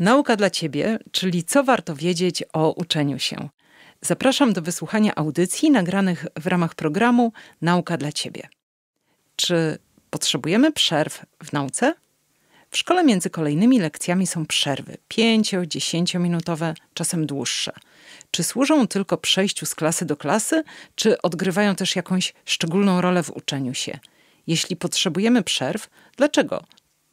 Nauka dla Ciebie, czyli co warto wiedzieć o uczeniu się. Zapraszam do wysłuchania audycji nagranych w ramach programu Nauka dla Ciebie. Czy potrzebujemy przerw w nauce? W szkole między kolejnymi lekcjami są przerwy 5-10-minutowe, czasem dłuższe. Czy służą tylko przejściu z klasy do klasy, czy odgrywają też jakąś szczególną rolę w uczeniu się? Jeśli potrzebujemy przerw, dlaczego?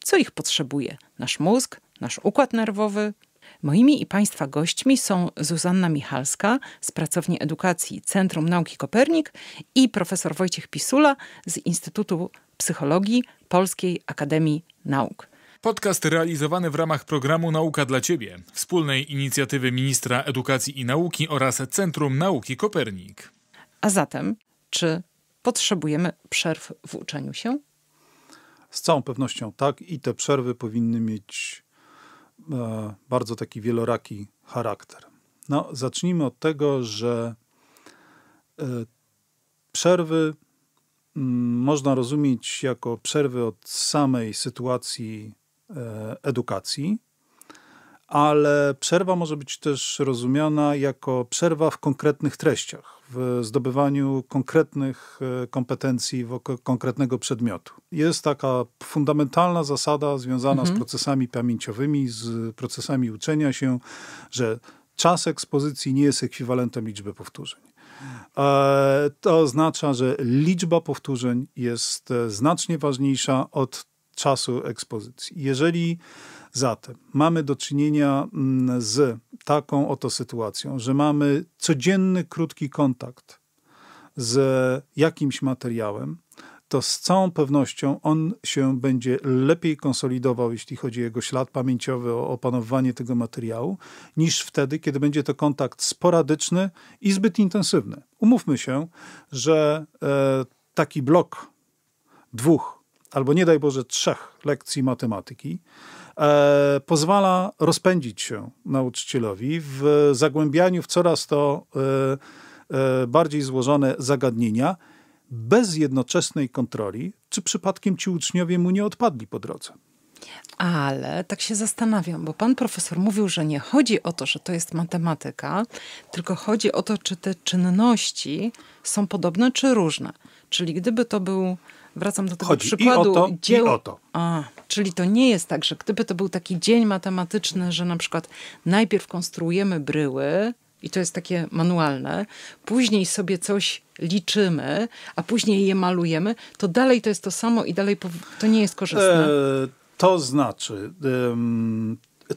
co ich potrzebuje nasz mózg, nasz układ nerwowy. Moimi i Państwa gośćmi są Zuzanna Michalska z Pracowni Edukacji Centrum Nauki Kopernik i profesor Wojciech Pisula z Instytutu Psychologii Polskiej Akademii Nauk. Podcast realizowany w ramach programu Nauka dla Ciebie, wspólnej inicjatywy Ministra Edukacji i Nauki oraz Centrum Nauki Kopernik. A zatem, czy potrzebujemy przerw w uczeniu się? Z całą pewnością tak i te przerwy powinny mieć e, bardzo taki wieloraki charakter. No, zacznijmy od tego, że e, przerwy m, mm, można rozumieć jako przerwy od samej sytuacji e, edukacji, ale przerwa może być też rozumiana jako przerwa w konkretnych treściach, w zdobywaniu konkretnych e, kompetencji wokół konkretnego przedmiotu. Jest taka fundamentalna zasada związana mhm. z procesami pamięciowymi, z procesami uczenia się, że czas ekspozycji nie jest ekwiwalentem liczby powtórzeń. E, to oznacza, że liczba powtórzeń jest e, znacznie ważniejsza od czasu ekspozycji. Jeżeli Zatem mamy do czynienia mm, z taką oto sytuacją, że mamy codzienny krótki kontakt z jakimś materiałem, to z całą pewnością on się będzie lepiej konsolidował, jeśli chodzi o jego ślad pamięciowy, o opanowanie tego materiału, niż wtedy, kiedy będzie to kontakt sporadyczny i zbyt intensywny. Umówmy się, że e, taki blok dwóch albo nie daj Boże trzech lekcji matematyki e, pozwala rozpędzić się nauczycielowi w zagłębianiu w coraz to e, e, bardziej złożone zagadnienia, bez jednoczesnej kontroli, czy przypadkiem ci uczniowie mu nie odpadli po drodze. Ale tak się zastanawiam, bo pan profesor mówił, że nie chodzi o to, że to jest matematyka, tylko chodzi o to, czy te czynności są podobne czy różne. Czyli gdyby to był Wracam do tego Chodzi przykładu. I o to, dzieł... i o to. A, czyli to nie jest tak, że gdyby to był taki dzień matematyczny, że na przykład najpierw konstruujemy bryły, i to jest takie manualne, później sobie coś liczymy, a później je malujemy, to dalej to jest to samo i dalej to nie jest korzystne. E, to znaczy,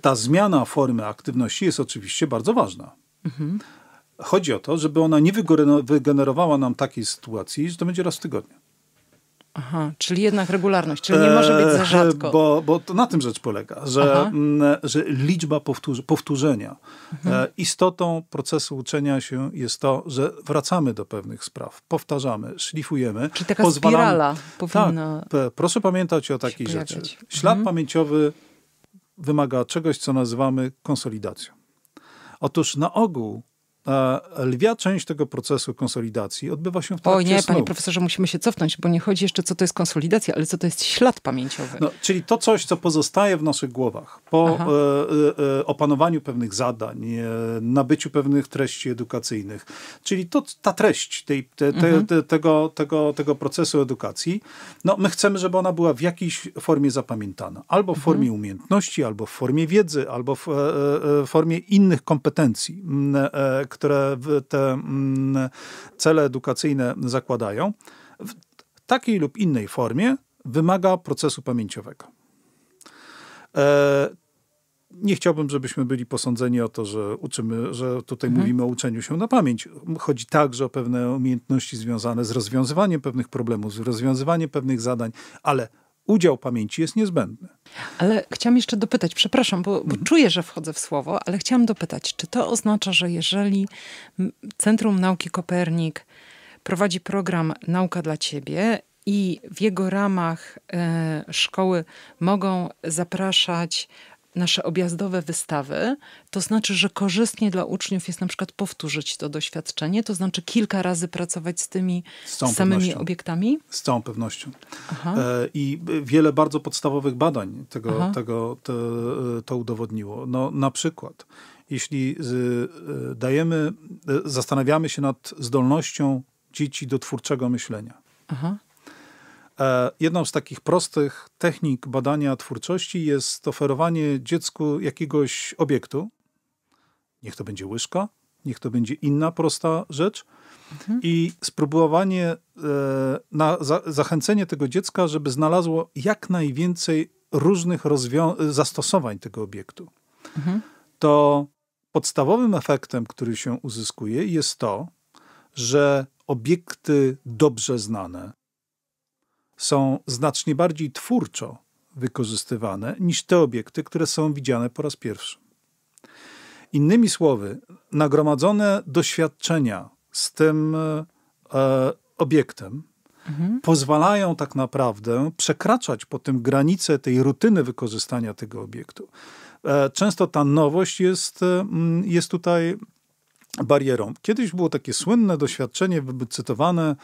ta zmiana formy aktywności jest oczywiście bardzo ważna. Mhm. Chodzi o to, żeby ona nie wygenerowała nam takiej sytuacji, że to będzie raz w tygodniu. Aha, czyli jednak regularność, czyli nie może być za e, rzadko. Bo, bo to na tym rzecz polega, że, mm, że liczba powtór powtórzenia. Mhm. E, istotą procesu uczenia się jest to, że wracamy do pewnych spraw, powtarzamy, szlifujemy. Czyli taka spirala powinna... Tak, proszę pamiętać o takiej rzeczy. Ślad mhm. pamięciowy wymaga czegoś, co nazywamy konsolidacją. Otóż na ogół lwia część tego procesu konsolidacji odbywa się w trakcie O nie, snu. panie profesorze, musimy się cofnąć, bo nie chodzi jeszcze, co to jest konsolidacja, ale co to jest ślad pamięciowy. No, czyli to coś, co pozostaje w naszych głowach po e, e, e, opanowaniu pewnych zadań, nabyciu pewnych treści edukacyjnych. Czyli to, ta treść tej, te, te, mhm. te, tego, tego, tego procesu edukacji, no, my chcemy, żeby ona była w jakiejś formie zapamiętana. Albo w mhm. formie umiejętności, albo w formie wiedzy, albo w, formie innych kompetencji, które które te mm, cele edukacyjne zakładają, w takiej lub innej formie wymaga procesu pamięciowego. E, nie chciałbym, żebyśmy byli posądzeni o to, że uczymy, że tutaj mhm. mówimy o uczeniu się na pamięć. Chodzi także o pewne umiejętności związane z rozwiązywaniem pewnych problemów, z rozwiązywaniem pewnych zadań, ale udział pamięci jest niezbędny. Ale chciałam jeszcze dopytać, przepraszam, bo, bo, mhm. czuję, że wchodzę w słowo, ale chciałam dopytać, czy to oznacza, że jeżeli Centrum Nauki Kopernik prowadzi program Nauka dla Ciebie i w jego ramach y, szkoły mogą zapraszać nasze objazdowe wystawy, to znaczy, że korzystnie dla uczniów jest na przykład powtórzyć to doświadczenie, to znaczy kilka razy pracować z tymi z samymi pewnością. obiektami? Z całą pewnością. Aha. E, I wiele bardzo podstawowych badań tego, tego to, e, to udowodniło. No, na przykład, jeśli e, dajemy, zastanawiamy się nad zdolnością dzieci do twórczego myślenia. Aha E, jedną z takich prostych technik badania twórczości jest oferowanie dziecku jakiegoś obiektu. Niech to będzie łyżka, niech to będzie inna prosta rzecz. Mhm. I spróbowanie, e, na, zachęcenie tego dziecka, żeby znalazło jak najwięcej różnych zastosowań tego obiektu. Mhm. To podstawowym efektem, który się uzyskuje, jest to, że obiekty dobrze znane, są znacznie bardziej twórczo wykorzystywane niż te obiekty, które są widziane po raz pierwszy. Innymi słowy, nagromadzone doświadczenia z tym e, obiektem mhm. pozwalają tak naprawdę przekraczać po tym granicę tej rutyny wykorzystania tego obiektu. E, często ta nowość jest, e, jest tutaj barierą. Kiedyś było takie słynne doświadczenie, wycytowane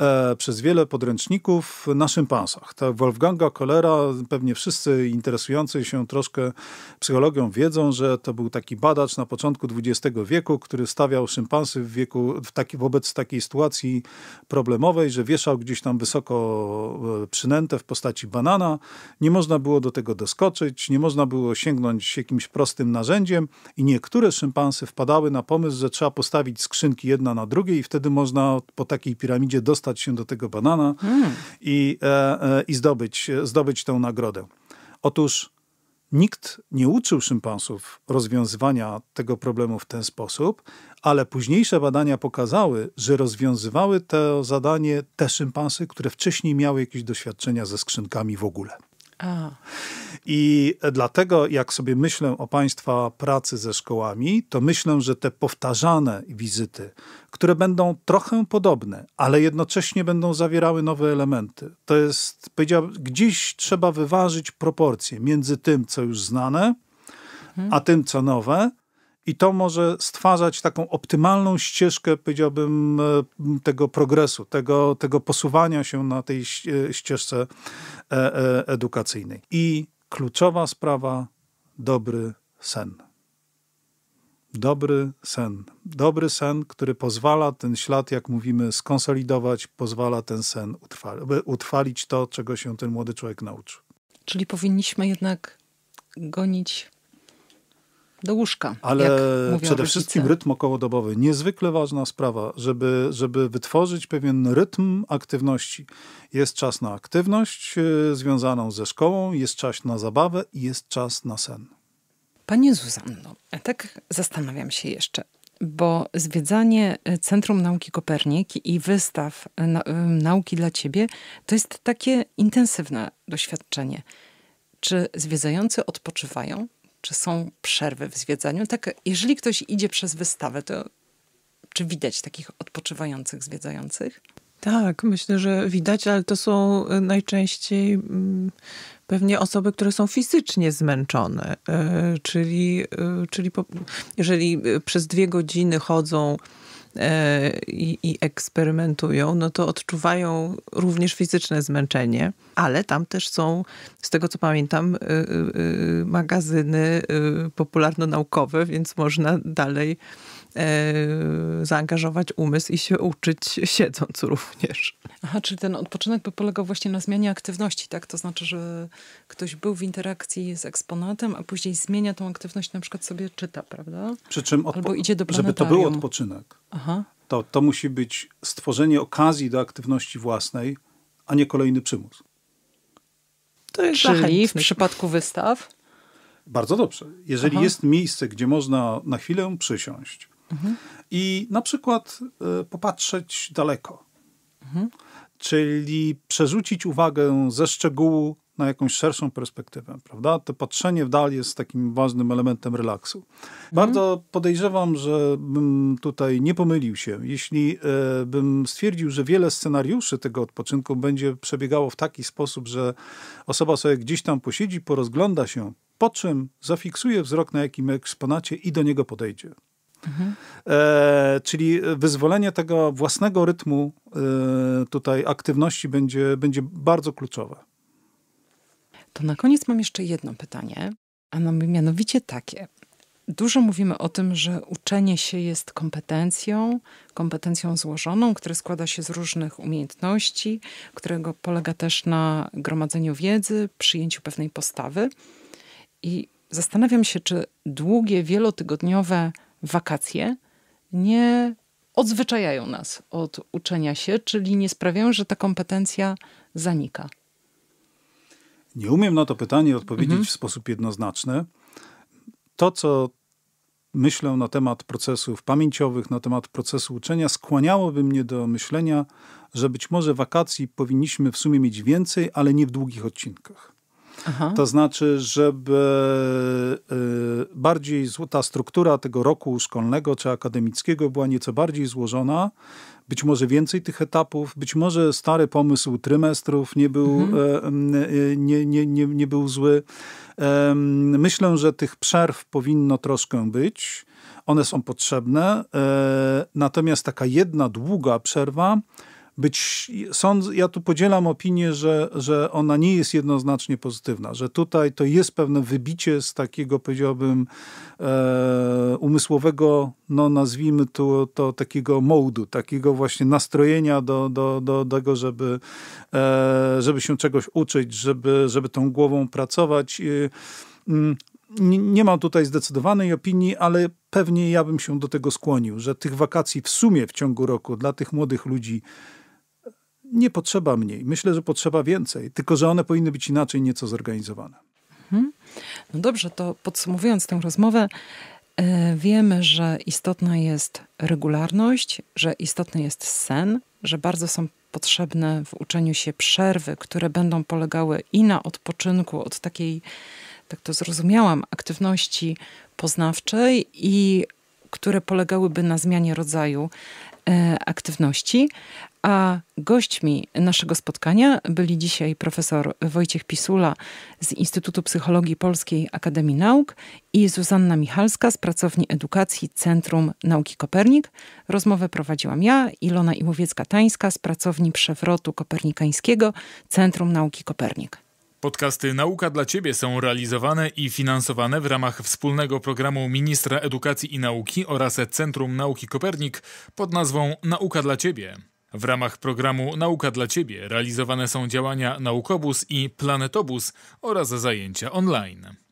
e, przez wiele podręczników na szympansach. Tak, Wolfganga Kolera, pewnie wszyscy interesujący się troszkę psychologią wiedzą, że to był taki badacz na początku XX wieku, który stawiał szympansy w wieku, w taki, wobec takiej sytuacji problemowej, że wieszał gdzieś tam wysoko e, przynętę w postaci banana. Nie można było do tego doskoczyć, nie można było sięgnąć jakimś prostym narzędziem i niektóre szympansy wpadały na pomysł, że trzeba postawić skrzynki jedna na drugiej i wtedy można po takiej piramidzie dostać dostać się do tego banana mm. i, e, e, i zdobyć, zdobyć tę nagrodę. Otóż nikt nie uczył szympansów rozwiązywania tego problemu w ten sposób, ale późniejsze badania pokazały, że rozwiązywały to zadanie te szympansy, które wcześniej miały jakieś doświadczenia ze skrzynkami w ogóle. A. I dlatego, jak sobie myślę o Państwa pracy ze szkołami, to myślę, że te powtarzane wizyty, które będą trochę podobne, ale jednocześnie będą zawierały nowe elementy. To jest, powiedziałbym, gdzieś trzeba wyważyć proporcje między tym, co już znane, a tym, co nowe, i to może stwarzać taką optymalną ścieżkę, powiedziałbym, e, tego progresu, tego, tego posuwania się na tej ścieżce e, e, edukacyjnej. I kluczowa sprawa dobry sen. Dobry sen. Dobry sen, który pozwala ten ślad, jak mówimy, skonsolidować, pozwala ten sen utrwalić, utrwalić to, czego się ten młody człowiek nauczył. Czyli powinniśmy jednak gonić do łóżka. Ale przede rodzice. wszystkim rytm okołodobowy. Niezwykle ważna sprawa, żeby, żeby wytworzyć pewien rytm aktywności. Jest czas na aktywność e, związaną ze szkołą, jest czas na zabawę i jest czas na sen. Panie Zuzanno, tak zastanawiam się jeszcze, bo zwiedzanie e, Centrum Nauki Kopernik i wystaw e, nauki dla ciebie to jest takie intensywne doświadczenie. Czy zwiedzający odpoczywają? Czy są przerwy w zwiedzaniu? Tak, jeżeli ktoś idzie przez wystawę, to czy widać takich odpoczywających, zwiedzających? Tak, myślę, że widać, ale to są e, najczęściej mm, pewnie osoby, które są fizycznie zmęczone. E, czyli, e, czyli po, jeżeli przez dwie godziny chodzą E, i, i eksperymentują, no to odczuwają również fizyczne zmęczenie, ale tam też są, z tego co pamiętam, y, y, y, magazyny popularno-naukowe, więc można dalej e, zaangażować umysł i się uczyć siedząc również. Aha, czyli ten odpoczynek by polegał właśnie na zmianie aktywności, tak? To znaczy, że ktoś był w interakcji z eksponatem, a później zmienia tą aktywność, na przykład sobie czyta, prawda? Przy czym Albo idzie do planetarium. Żeby to był odpoczynek. Aha. To, to musi być stworzenie okazji do aktywności własnej, a nie kolejny przymus. To jest Czyli w przypadku wystaw? Bardzo dobrze. Jeżeli Aha. jest miejsce, gdzie można na chwilę przysiąść mhm. i na przykład y, popatrzeć daleko, mhm. czyli przerzucić uwagę ze szczegółu na jakąś szerszą perspektywę, prawda? To patrzenie w dal jest takim ważnym elementem relaksu. Bardzo podejrzewam, że bym tutaj nie pomylił się, jeśli e, bym stwierdził, że wiele scenariuszy tego odpoczynku będzie przebiegało w taki sposób, że osoba sobie gdzieś tam posiedzi, porozgląda się, po czym zafiksuje wzrok na jakim eksponacie i do niego podejdzie. Mhm. E, czyli wyzwolenie tego własnego rytmu e, tutaj aktywności będzie, będzie bardzo kluczowe. To na koniec mam jeszcze jedno pytanie, a mianowicie takie. Dużo mówimy o tym, że uczenie się jest kompetencją, kompetencją złożoną, która składa się z różnych umiejętności, którego polega też na gromadzeniu wiedzy, przyjęciu pewnej postawy. I zastanawiam się, czy długie, wielotygodniowe wakacje nie odzwyczajają nas od uczenia się, czyli nie sprawiają, że ta kompetencja zanika. Nie umiem na to pytanie odpowiedzieć mhm. w sposób jednoznaczny. To, co myślę na temat procesów pamięciowych, na temat procesu uczenia, skłaniałoby mnie do myślenia, że być może wakacji powinniśmy w sumie mieć więcej, ale nie w długich odcinkach. Aha. To znaczy, żeby y, bardziej ta struktura tego roku szkolnego czy akademickiego była nieco bardziej złożona, być może więcej tych etapów, być może stary pomysł trymestrów nie był, mhm. E, y, nie, nie, nie, nie był zły. Myślę, że tych przerw powinno troszkę być. One są potrzebne, e, natomiast taka jedna długa przerwa być, sąd, ja tu podzielam opinię, że, że ona nie jest jednoznacznie pozytywna, że tutaj to jest pewne wybicie z takiego, powiedziałbym, e, umysłowego, no nazwijmy to, to takiego mołdu, takiego właśnie nastrojenia do, do, do tego, żeby, e, żeby się czegoś uczyć, żeby, żeby tą głową pracować. E, nie, nie mam tutaj zdecydowanej opinii, ale pewnie ja bym się do tego skłonił, że tych wakacji w sumie w ciągu roku dla tych młodych ludzi nie potrzeba mniej. Myślę, że potrzeba więcej, tylko że one powinny być inaczej nieco zorganizowane. Mhm. No dobrze, to podsumowując tę rozmowę, e, wiemy, że istotna jest regularność, że istotny jest sen, że bardzo są potrzebne w uczeniu się przerwy, które będą polegały i na odpoczynku od takiej, tak to zrozumiałam, aktywności poznawczej i które polegałyby na zmianie rodzaju E, aktywności. A gośćmi naszego spotkania byli dzisiaj profesor Wojciech Pisula z Instytutu Psychologii Polskiej Akademii Nauk i Zuzanna Michalska z Pracowni Edukacji Centrum Nauki Kopernik. Rozmowę prowadziłam ja, Ilona Iłowiecka-Tańska z Pracowni Przewrotu Kopernikańskiego Centrum Nauki Kopernik. Podcasty Nauka dla Ciebie są realizowane i finansowane w ramach wspólnego programu Ministra Edukacji i Nauki oraz Centrum Nauki Kopernik pod nazwą Nauka dla Ciebie. W ramach programu Nauka dla Ciebie realizowane są działania Naukobus i Planetobus oraz zajęcia online.